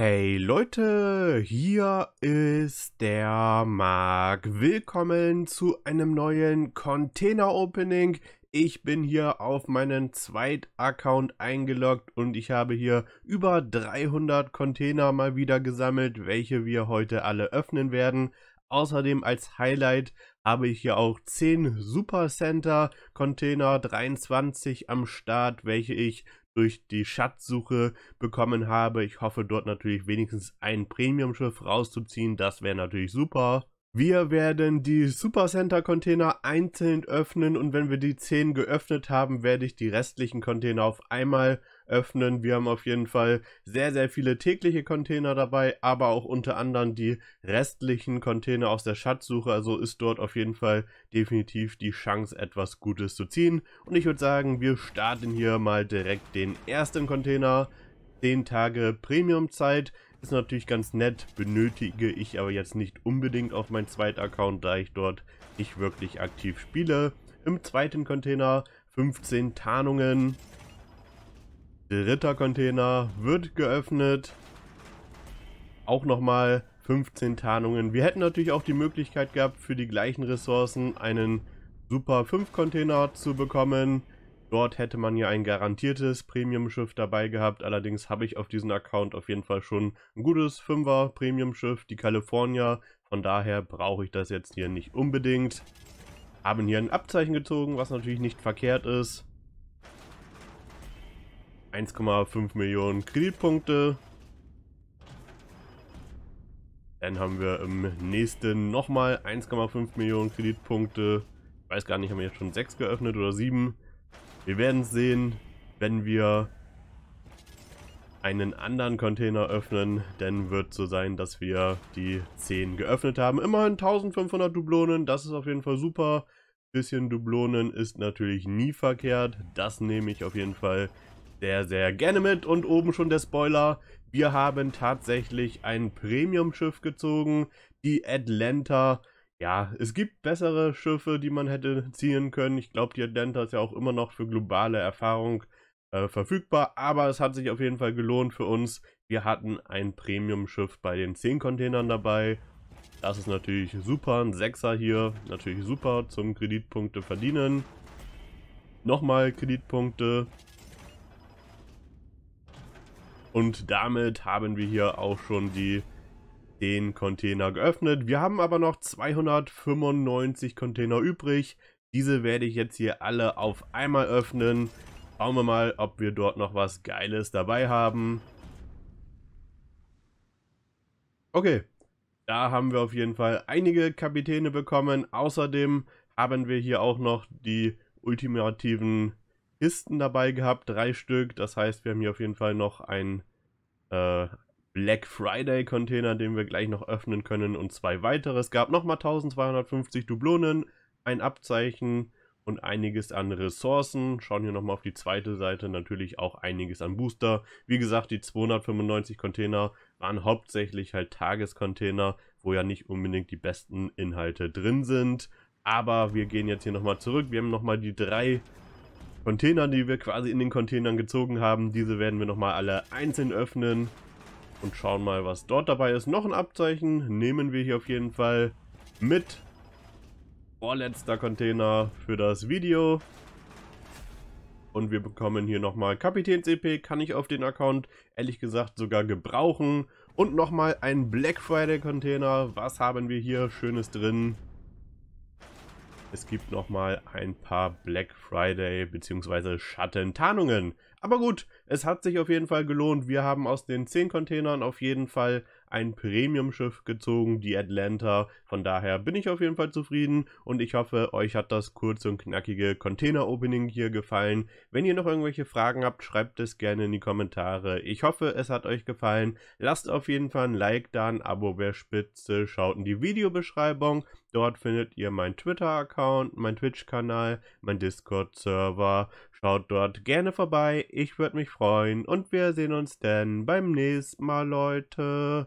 Hey Leute, hier ist der Marc. Willkommen zu einem neuen Container Opening. Ich bin hier auf meinen Zweit-Account eingeloggt und ich habe hier über 300 Container mal wieder gesammelt, welche wir heute alle öffnen werden. Außerdem als Highlight habe ich hier auch 10 Supercenter Container 23 am Start, welche ich durch die Schatzsuche bekommen habe. Ich hoffe dort natürlich wenigstens ein Premium-Schiff rauszuziehen. Das wäre natürlich super. Wir werden die Supercenter-Container einzeln öffnen und wenn wir die 10 geöffnet haben, werde ich die restlichen Container auf einmal öffnen. Wir haben auf jeden Fall sehr, sehr viele tägliche Container dabei, aber auch unter anderem die restlichen Container aus der Schatzsuche. Also ist dort auf jeden Fall definitiv die Chance, etwas Gutes zu ziehen. Und ich würde sagen, wir starten hier mal direkt den ersten Container. 10 Tage Premium-Zeit. Ist natürlich ganz nett, benötige ich aber jetzt nicht unbedingt auf meinen zweiten Account, da ich dort nicht wirklich aktiv spiele. Im zweiten Container 15 Tarnungen, Dritter Container wird geöffnet. Auch nochmal 15 Tarnungen. Wir hätten natürlich auch die Möglichkeit gehabt, für die gleichen Ressourcen einen Super 5 Container zu bekommen. Dort hätte man ja ein garantiertes Premium-Schiff dabei gehabt. Allerdings habe ich auf diesem Account auf jeden Fall schon ein gutes 5er Premium-Schiff, die California. Von daher brauche ich das jetzt hier nicht unbedingt. Haben hier ein Abzeichen gezogen, was natürlich nicht verkehrt ist. 1,5 Millionen Kreditpunkte. Dann haben wir im nächsten nochmal 1,5 Millionen Kreditpunkte. Ich weiß gar nicht, haben wir jetzt schon 6 geöffnet oder 7. Wir werden sehen, wenn wir einen anderen Container öffnen, dann wird so sein, dass wir die 10 geöffnet haben. Immerhin 1500 Dublonen, das ist auf jeden Fall super. bisschen Dublonen ist natürlich nie verkehrt, das nehme ich auf jeden Fall sehr, sehr gerne mit. Und oben schon der Spoiler. Wir haben tatsächlich ein Premium-Schiff gezogen, die Atlanta. Ja, es gibt bessere Schiffe, die man hätte ziehen können. Ich glaube, die Atlanta ist ja auch immer noch für globale Erfahrung äh, verfügbar. Aber es hat sich auf jeden Fall gelohnt für uns. Wir hatten ein Premium-Schiff bei den 10 Containern dabei. Das ist natürlich super. Ein Sechser hier, natürlich super zum Kreditpunkte verdienen. Nochmal Kreditpunkte. Und damit haben wir hier auch schon die, den Container geöffnet. Wir haben aber noch 295 Container übrig. Diese werde ich jetzt hier alle auf einmal öffnen. Schauen wir mal, ob wir dort noch was Geiles dabei haben. Okay, da haben wir auf jeden Fall einige Kapitäne bekommen. Außerdem haben wir hier auch noch die ultimativen Kisten dabei gehabt, drei Stück. Das heißt, wir haben hier auf jeden Fall noch einen äh, Black Friday Container, den wir gleich noch öffnen können und zwei weitere. Es gab nochmal 1250 Dublonen, ein Abzeichen und einiges an Ressourcen. Schauen wir nochmal auf die zweite Seite, natürlich auch einiges an Booster. Wie gesagt, die 295 Container waren hauptsächlich halt Tagescontainer, wo ja nicht unbedingt die besten Inhalte drin sind. Aber wir gehen jetzt hier nochmal zurück. Wir haben nochmal die drei Container, die wir quasi in den Containern gezogen haben. Diese werden wir nochmal alle einzeln öffnen und schauen mal, was dort dabei ist. Noch ein Abzeichen nehmen wir hier auf jeden Fall mit. Vorletzter Container für das Video. Und wir bekommen hier nochmal Kapitäns-EP, kann ich auf den Account ehrlich gesagt sogar gebrauchen. Und nochmal ein Black Friday Container. Was haben wir hier Schönes drin? Es gibt nochmal ein paar Black Friday bzw. Schattentarnungen. Aber gut, es hat sich auf jeden Fall gelohnt. Wir haben aus den 10 Containern auf jeden Fall ein Premium-Schiff gezogen, die Atlanta. Von daher bin ich auf jeden Fall zufrieden und ich hoffe, euch hat das kurze und knackige Container-Opening hier gefallen. Wenn ihr noch irgendwelche Fragen habt, schreibt es gerne in die Kommentare. Ich hoffe, es hat euch gefallen. Lasst auf jeden Fall ein Like da, ein Abo wäre spitze. Schaut in die Videobeschreibung. Dort findet ihr meinen Twitter-Account, meinen Twitch-Kanal, meinen Discord-Server. Schaut dort gerne vorbei. Ich würde mich freuen und wir sehen uns dann beim nächsten Mal, Leute.